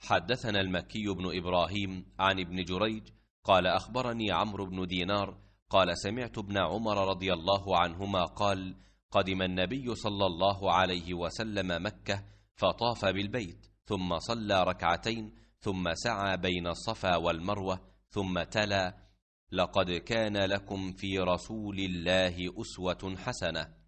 حدثنا المكي بن إبراهيم عن ابن جريج قال أخبرني عمرو بن دينار قال سمعت ابن عمر رضي الله عنهما قال قدم النبي صلى الله عليه وسلم مكة فطاف بالبيت ثم صلى ركعتين ثم سعى بين الصفا والمروة ثم تلا لقد كان لكم في رسول الله أسوة حسنة